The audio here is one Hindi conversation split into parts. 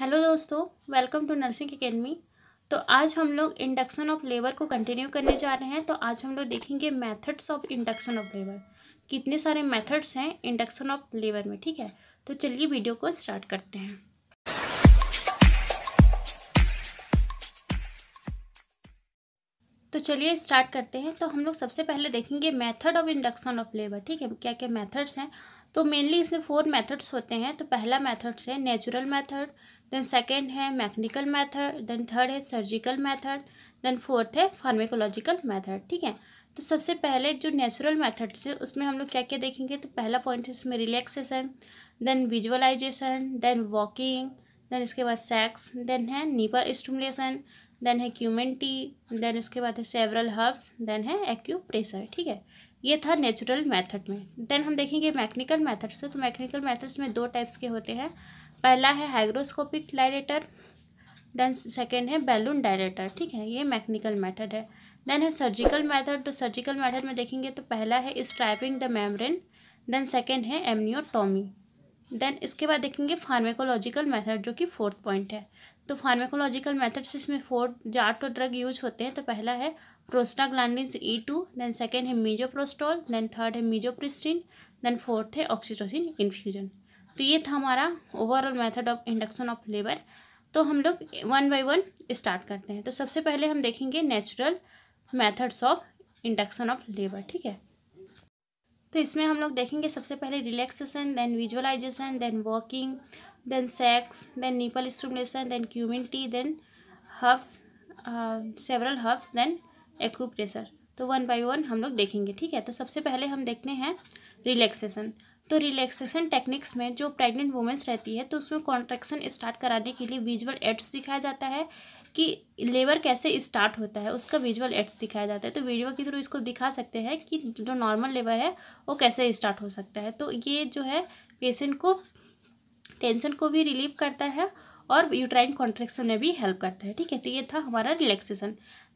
हेलो दोस्तों वेलकम टू नर्सिंग अकेडमी तो आज हम लोग इंडक्शन ऑफ लेबर को कंटिन्यू करने जा रहे हैं तो आज हम लोग देखेंगे methods of induction of labour कितने सारे मेथड्स हैं इंडक्शन ऑफ लेबर में ठीक है तो चलिए वीडियो को स्टार्ट करते हैं तो चलिए स्टार्ट करते हैं तो हम लोग सबसे पहले देखेंगे method of induction of labour ठीक है क्या क्या मेथड्स हैं तो मेनली इसमें फोर मेथड्स होते हैं तो पहला मेथड्स है नेचुरल मेथड देन सेकेंड है मैकेनिकल मैथड देन थर्ड है सर्जिकल मैथड देन फोर्थ है फार्मेकोलॉजिकल मैथड ठीक है तो सबसे पहले जो नेचुरल मैथड है उसमें हम लोग क्या क्या देखेंगे तो पहला पॉइंट है इसमें relaxation then visualization then walking then इसके बाद सेक्स देन है नीपर स्टमुलेशन देन है क्यूमेंटी देन उसके बाद है सेवरल हर्ब्स देन है एक्यूप्रेशर ठीक है ये था नेचुरल मेथड में देन हम देखेंगे मैकेनिकल मेथड्स तो मैकेनिकल मेथड्स में दो टाइप्स के होते हैं पहला है हाइग्रोस्कोपिक डायरेटर देन सेकेंड है बैलून डायरेटर ठीक है ये मैकेनिकल मैथड है देन है सर्जिकल मैथड तो सर्जिकल मैथड में देखेंगे तो पहला है stripping the membrane then second है एमनियोटॉमी देन इसके बाद देखेंगे फार्मेकोलॉजिकल मेथड जो कि फोर्थ पॉइंट है तो फार्मेकोलॉजिकल से इसमें फोर जो आठ ड्रग यूज होते हैं तो पहला है prostaglandin E two then second है मीजोप्रोस्टोल देन थर्ड है मीजोप्रिस्टिन देन फोर्थ है ऑक्सीटोसिन इन्फ्यूजन तो ये था हमारा overall method of induction of labour तो हम लोग वन बाय वन स्टार्ट करते हैं तो सबसे पहले हम देखेंगे natural methods of induction of labour ठीक है तो इसमें हम लोग देखेंगे सबसे पहले relaxation then visualization then walking then sex then nipple stimulation then cumin tea then herbs several herbs then acupressure तो वन बाय वन हम लोग देखेंगे ठीक है तो सबसे पहले हम देखते हैं रिलैक्सेशन तो रिलैक्सेशन टेक्निक्स में जो प्रेग्नेंट वुमेंस रहती है तो उसमें कॉन्ट्रेक्शन स्टार्ट कराने के लिए विजुअल एड्स दिखाया जाता है कि लेबर कैसे स्टार्ट होता है उसका विजुअल एड्स दिखाया जाता है तो वीडियो के थ्रू इसको दिखा सकते हैं कि जो नॉर्मल लेबर है वो कैसे स्टार्ट हो सकता है तो ये जो है पेशेंट को टेंशन को भी रिलीव करता है और यूट्राइन कॉन्ट्रेक्शन में भी हेल्प करता है ठीक है तो ये था हमारा रिलैक्सेशन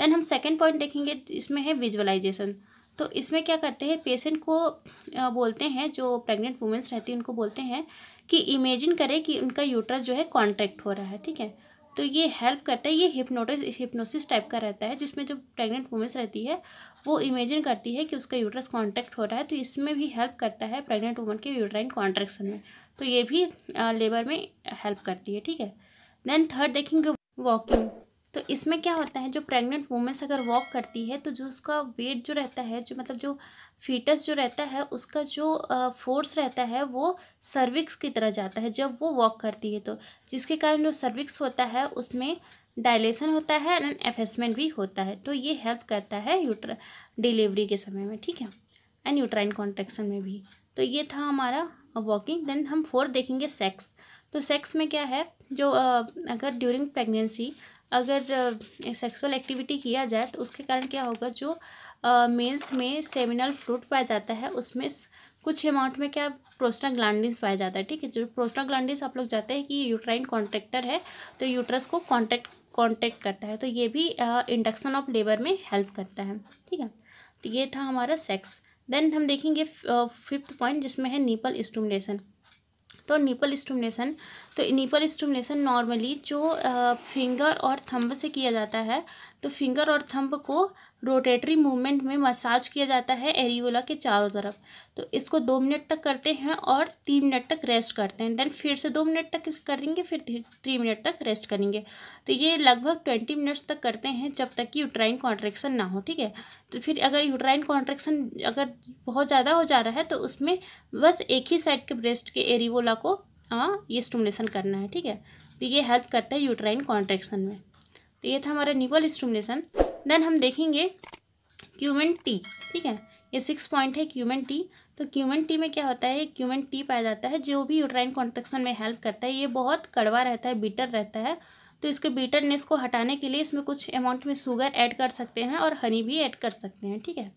देन हम सेकेंड पॉइंट देखेंगे इसमें है विजुअलाइजेशन तो इसमें क्या करते हैं पेशेंट को बोलते हैं जो प्रेग्नेंट वुमेंस रहती हैं उनको बोलते हैं कि इमेजिन करें कि उनका यूट्रस जो है कॉन्ट्रैक्ट हो रहा है ठीक है तो ये हेल्प करता है ये हिप्नोटिस हिप्नोसिस टाइप का रहता है जिसमें जो प्रेग्नेंट वुमेंस रहती है वो इमेजिन करती है कि उसका यूट्रस कॉन्ट्रैक्ट हो रहा है तो इसमें भी हेल्प करता है प्रेग्नेंट वुमन के यूट्राइन कॉन्ट्रैक्शन में तो ये भी लेबर में हेल्प करती है ठीक है देन थर्ड देखेंगे वॉकिंग तो इसमें क्या होता है जो प्रेग्नेंट वूमेंस अगर वॉक करती है तो जो उसका वेट जो रहता है जो मतलब जो फीटस जो रहता है उसका जो फोर्स रहता है वो सर्विक्स की तरह जाता है जब वो वॉक करती है तो जिसके कारण जो सर्विक्स होता है उसमें डायलेशन होता है एंड एफेसमेंट भी होता है तो ये हेल्प करता है यूट्र डिलीवरी के समय में ठीक है एंड यूट्राइन कॉन्ट्रेक्शन में भी तो ये था हमारा वॉकिंग देन हम फोर देखेंगे सेक्स तो सेक्स में क्या है जो अगर ड्यूरिंग प्रेगनेंसी अगर सेक्सुअल एक्टिविटी किया जाए तो उसके कारण क्या होगा जो मेल्स में सेमिनल फ्रूट पाया जाता है उसमें कुछ अमाउंट में क्या प्रोस्टाग्लैंडिस पाया जाता है ठीक है जो प्रोस्टाग्लैंडिस आप लोग जाते हैं कि यूट्राइन कॉन्ट्रेक्टर है तो यूट्रस को कॉन्ट्रैक्ट कॉन्टैक्ट करता है तो ये भी इंडक्शन ऑफ लेबर में हेल्प करता है ठीक है तो ये था हमारा सेक्स देन हम देखेंगे फिफ्थ पॉइंट जिसमें है नीपल स्टूमलेसन तो निपल स्टूमनेसन तो निपल स्टूमनेसन नॉर्मली जो फिंगर और थंब से किया जाता है तो फिंगर और थंब को रोटेटरी मूवमेंट में मसाज किया जाता है एरियोला के चारों तरफ तो इसको दो मिनट तक करते हैं और तीन मिनट तक रेस्ट करते हैं देन फिर से दो मिनट तक करेंगे फिर थ्री मिनट तक रेस्ट करेंगे तो ये लगभग ट्वेंटी मिनट्स तक करते हैं जब तक कि यूट्राइन कॉन्ट्रेक्शन ना हो ठीक है तो फिर अगर यूट्राइन कॉन्ट्रेक्शन अगर बहुत ज़्यादा हो जा रहा है तो उसमें बस एक ही साइड के ब्रेस्ट के एरियोला को ये स्टमुलेशन करना है ठीक है तो ये हेल्प करता है यूट्राइन कॉन्ट्रेक्शन में तो ये था हमारा निवल स्टमुलेशन देन हम देखेंगे क्यूमन टी ठीक है ये सिक्स पॉइंट है क्यूमन टी तो क्यूमन टी में क्या होता है क्यूमन टी पाया जाता है जो भी यूट्राइन कॉन्ट्रेक्शन में हेल्प करता है ये बहुत कड़वा रहता है बीटर रहता है तो इसके बीटरनेस को हटाने के लिए इसमें कुछ अमाउंट में शुगर ऐड कर सकते हैं और हनी भी ऐड कर सकते हैं ठीक है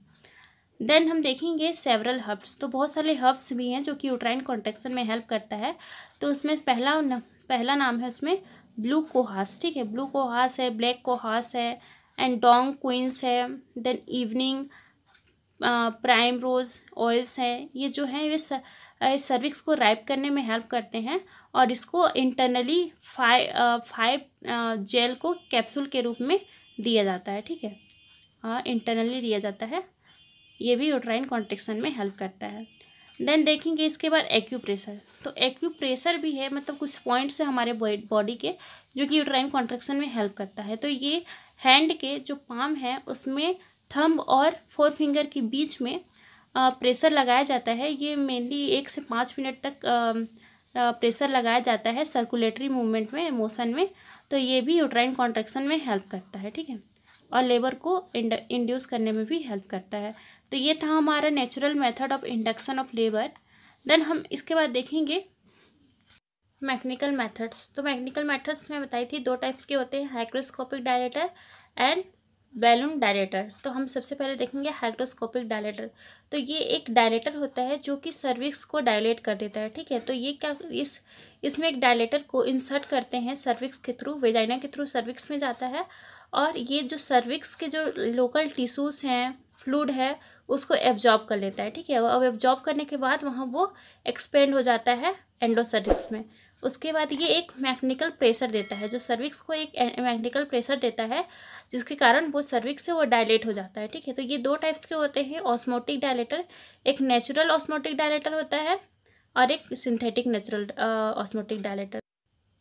देन हम देखेंगे सेवरल हर्ब्स तो बहुत सारे हर्ब्स भी हैं जो कि यूट्राइन कॉन्ट्रेक्शन में हेल्प करता है तो उसमें पहला पहला नाम है उसमें ब्लू कोहास ठीक है ब्लू कोहास है ब्लैक कोहास है एंड डोंग क्वींस है then evening primrose oils हैं ये जो है ये सर्विक्स को राइप करने में हेल्प करते हैं और इसको इंटरनली फाइव फाइव जेल को कैप्सूल के रूप में दिया जाता है ठीक है इंटरनली दिया जाता है ये भी यूट्राइन कॉन्ट्रेक्शन में हेल्प करता है देन देखेंगे इसके बाद एक्यूप्रेशर तो एक्यूप्रेशर भी है मतलब कुछ पॉइंट्स है हमारे बॉडी के जो कि यूट्राइन कॉन्ट्रेक्शन में हेल्प करता है तो ये हैंड के जो पाम है उसमें थंब और फोर फिंगर के बीच में प्रेशर लगाया जाता है ये मेनली एक से पाँच मिनट तक प्रेशर लगाया जाता है सर्कुलेटरी मूवमेंट में मोशन में तो ये भी यूट्राइन कॉन्ट्रेक्शन में हेल्प करता है ठीक है और लेबर को इंड्यूस करने में भी हेल्प करता है तो ये था हमारा natural method of induction of labour then हम इसके बाद देखेंगे मैकेनिकल मेथड्स तो मैकेनिकल मेथड्स में बताई थी दो टाइप्स के होते हैं hygroscopic dilator and balloon dilator तो हम सबसे पहले देखेंगे हाइक्रोस्कोपिक डायलेटर तो ये एक डायलेटर होता है जो कि सर्विक्स को डायलेट कर देता है ठीक है तो ये क्या इस इसमें एक डायलेटर को इंसर्ट करते हैं सर्विक्स के थ्रू वेजाइना के थ्रू सर्विक्स में जाता है और ये जो सर्विक्स के जो लोकल टिश्यूज़ हैं फ्लूड है उसको एब्जॉर्ब कर लेता है ठीक है अब एब्जॉर्ब करने के बाद वहाँ वो एक्सपेंड हो जाता है एंडोसर्विक्स में उसके बाद ये एक मैकेनिकल प्रेशर देता है जो सर्विक्स को एक मैकेनिकल प्रेशर देता है जिसके कारण वो सर्विक्स से वो डायलेट हो जाता है ठीक है तो ये दो टाइप्स के होते हैं ऑस्मोटिक डायलेटर एक नेचुरल ऑस्मोटिक डायलेटर होता है और एक सिंथेटिक नेचुरल ऑस्मोटिक डायलेटर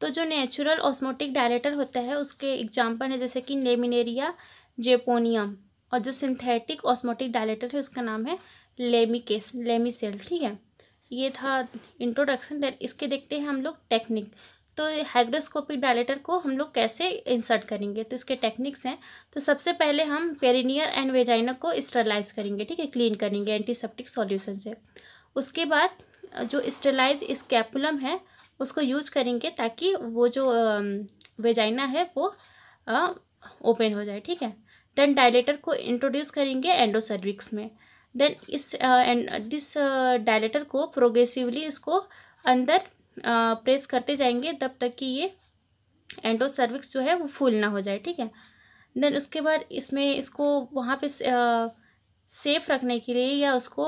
तो जो नेचुरल ऑस्मोटिक डायलेटर होता है उसके एग्जाम्पल है जैसे कि लेमिनेरिया जेपोनियम और जो सिंथेटिक ऑस्मोटिक डायलेटर है उसका नाम है लेमिकेस लेमिसेल ठीक है ये था इंट्रोडक्शन देन इसके देखते हैं हम लोग टेक्निक तो हाइग्रोस्कोपिक डायलेटर को हम लोग कैसे इंसर्ट करेंगे तो इसके टेक्निक्स हैं तो सबसे पहले हम पेरिनियर एंड वेजाइना को स्टरलाइज करेंगे ठीक है क्लीन करेंगे एंटीसेप्टिक सॉल्यूशन से उसके बाद जो स्टरलाइज स्कैपुलम है उसको यूज करेंगे ताकि वो जो वेजाइना है वो ओपन हो जाए ठीक है देन डायलेटर को इंट्रोड्यूस करेंगे एंडोसर्विक्स में देन इस एंड दिस डायलेटर को प्रोग्रेसिवली इसको अंदर प्रेस करते जाएंगे तब तक कि ये एंडो सर्विक्स जो है वो फूल ना हो जाए ठीक है देन उसके बाद इसमें इसको वहाँ पे सेफ रखने के लिए या उसको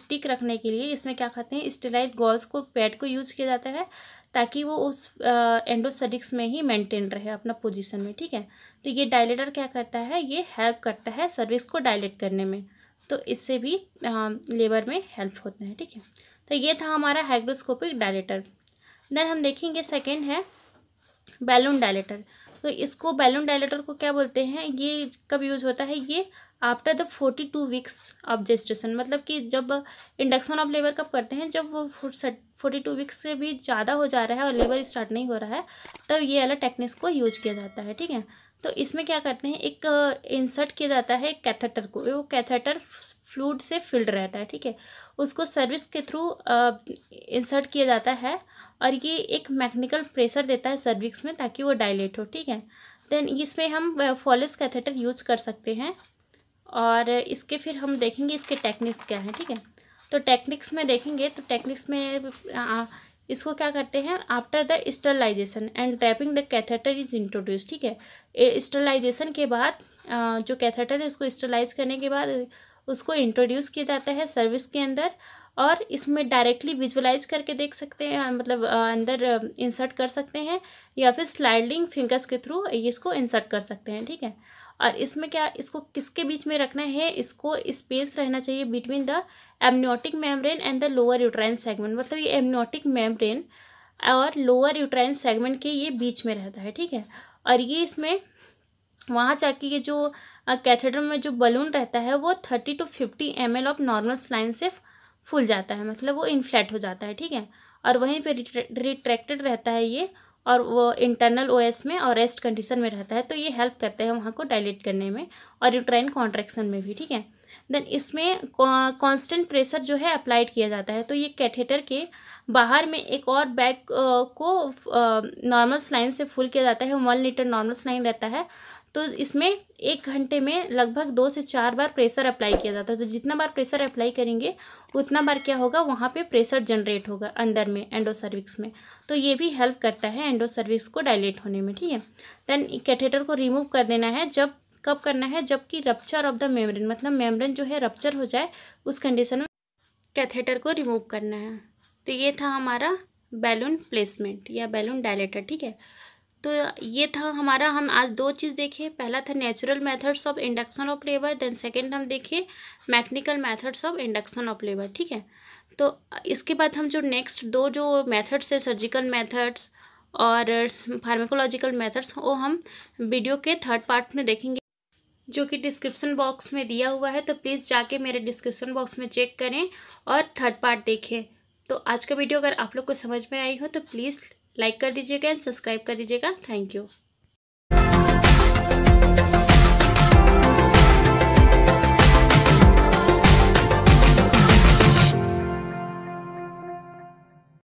स्टिक रखने के लिए इसमें क्या कहते हैं स्टेलाइट गॉज को पैड को यूज किया जाता है ताकि वो उस एंडोसर्विक्स में ही मेंटेन रहे अपना पोजीशन में ठीक है तो ये डायलेटर क्या करता है ये हेल्प करता है सर्विस को डायलेट करने में तो इससे भी लेबर में हेल्प होता है ठीक है तो ये था हमारा हाइग्रोस्कोपिक डायलेटर देन हम देखेंगे सेकेंड है बैलून डायलेटर तो इसको बैलून डायलेटर को क्या बोलते हैं ये कब यूज़ होता है ये after the forty two weeks of gestation मतलब कि जब इंडक्शन ऑफ लेबर कब करते हैं जब वो फोर्टी टू वीक्स से भी ज़्यादा हो जा रहा है और लेबर स्टार्ट नहीं हो रहा है तब ये वाला टेक्निक्स को यूज किया जाता है ठीक है तो इसमें क्या करते हैं एक इंसर्ट किया जाता है कैथेटर को वो कैथेटर फ्लूड से फिल्ड रहता है ठीक है उसको सर्विस के थ्रू इंसर्ट किया जाता है और ये एक मैकेनिकल प्रेशर देता है सर्विक्स में ताकि वो डायलेट हो ठीक है देन इसमें हम फॉलिस कैथेटर यूज कर सकते हैं और इसके फिर हम देखेंगे इसके टेक्निक्स क्या हैं ठीक है तो टेक्निक्स में देखेंगे तो टेक्निक्स में आ, इसको क्या करते हैं after the sterilization and trapping the catheter is introduce ठीक है स्टरलाइजेशन के बाद जो कैथेटर है उसको स्टरलाइज करने के बाद उसको इंट्रोड्यूस किया जाता है सर्विस के अंदर और इसमें डायरेक्टली विजुअलाइज करके देख सकते हैं मतलब अंदर इंसर्ट कर सकते हैं या फिर स्लाइडिंग फिंगर्स के थ्रू इसको इंसर्ट कर सकते हैं ठीक है और इसमें क्या इसको किसके बीच में रखना है इसको स्पेस रहना चाहिए between the amniotic membrane and the lower uterine segment मतलब ये एमनियोटिक मेम्ब्रेन और लोअर यूट्राइन सेगमेंट के ये बीच में रहता है ठीक है और ये इसमें वहाँ जाके ये जो कैथेटर में जो बलून रहता है वो thirty to fifty M L of normal saline से फूल जाता है मतलब वो इनफ्लैट हो जाता है ठीक है और वहीं पे रिट्रैक्टेड रहता है ये और वो इंटरनल ओएस में और रेस्ट कंडीशन में रहता है तो ये हेल्प करते हैं वहाँ को डायलेट करने में और यूट्राइन कॉन्ट्रैक्शन में भी ठीक है देन इसमें कांस्टेंट प्रेशर जो है अप्लाइड किया जाता है तो ये कैथेटर के बाहर में एक और बैग को नॉर्मल स्लाइन से फुल किया जाता है वन लीटर नॉर्मल स्लाइन रहता है तो इसमें एक घंटे में लगभग दो से चार बार प्रेशर अप्लाई किया जाता है तो जितना बार प्रेशर अप्लाई करेंगे उतना बार क्या होगा वहाँ पे प्रेशर जनरेट होगा अंदर में एंडो सर्विक्स में तो ये भी हेल्प करता है एंडो सर्विक्स को डायलेट होने में ठीक है देन कैथेटर को रिमूव कर देना है जब कब करना है जबकि रप्चर ऑफ द मेमरन मतलब मेमरन जो है रप्चर हो जाए उस कंडीशन में कैथेटर को रिमूव करना है तो ये था हमारा बैलून प्लेसमेंट या बैलून डायलेटर ठीक है तो ये था हमारा हम आज दो चीज़ देखे पहला था natural methods of induction of labour then second हम देखे mechanical methods of induction of labour ठीक है तो इसके बाद हम जो नेक्स्ट दो जो मेथड्स है सर्जिकल मेथड्स और फार्मेकोलॉजिकल मेथड्स वो हम वीडियो के थर्ड पार्ट में देखेंगे जो कि डिस्क्रिप्शन बॉक्स में दिया हुआ है तो प्लीज़ जाके मेरे डिस्क्रिप्शन बॉक्स में चेक करें और थर्ड पार्ट देखें तो आज का वीडियो अगर आप लोग को समझ में आई हो तो प्लीज़ लाइक कर दीजिएगा एंड सब्सक्राइब कर दीजिएगा थैंक यू